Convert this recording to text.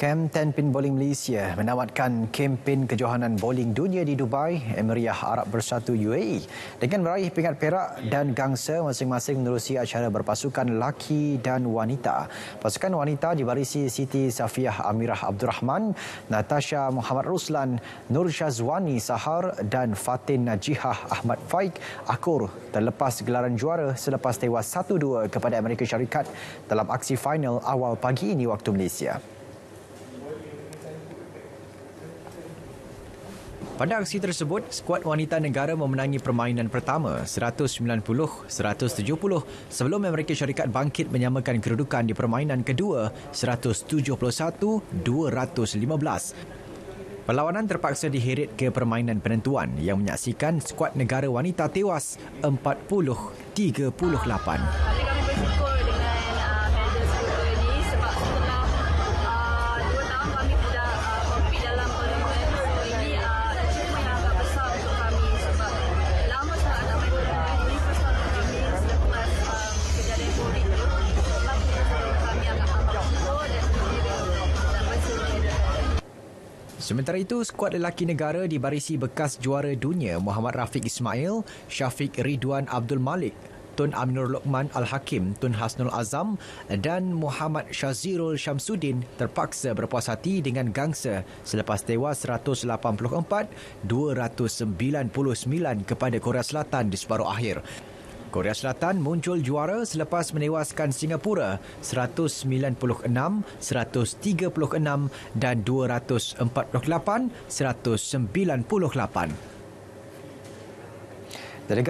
Kem Tenpin Bowling Malaysia menawarkan kempen kejohanan bowling dunia di Dubai, Emiriah Arab Bersatu UAE dengan meraih pingat perak dan gangsa masing-masing menerusi acara berpasukan laki dan wanita. Pasukan wanita dibarisi Siti Safiyah Amirah Abdul Rahman, Natasha Muhammad Ruslan, Nur Syazwani Sahar dan Fatin Najihah Ahmad Faik Akur terlepas gelaran juara selepas tewas 1-2 kepada Amerika Syarikat dalam aksi final awal pagi ini waktu Malaysia. Pada aksi tersebut, skuad wanita negara memenangi permainan pertama 190-170 sebelum Amerika Syarikat bangkit menyamakan kedudukan di permainan kedua 171-215. Perlawanan terpaksa diheret ke permainan penentuan yang menyaksikan skuad negara wanita tewas 40-38. Sementara itu, skuad lelaki negara di barisi bekas juara dunia Muhammad Rafiq Ismail, Syafiq Ridwan Abdul Malik, Tun Aminur Lokman Al-Hakim, Tun Hasnul Azam dan Muhammad Shazirul Shamsuddin terpaksa berpuas hati dengan gangsa selepas tewas 184-299 kepada Korea Selatan di separuh akhir. Korea Selatan muncul juara selepas menewaskan Singapura 196, 136 dan 248, 198.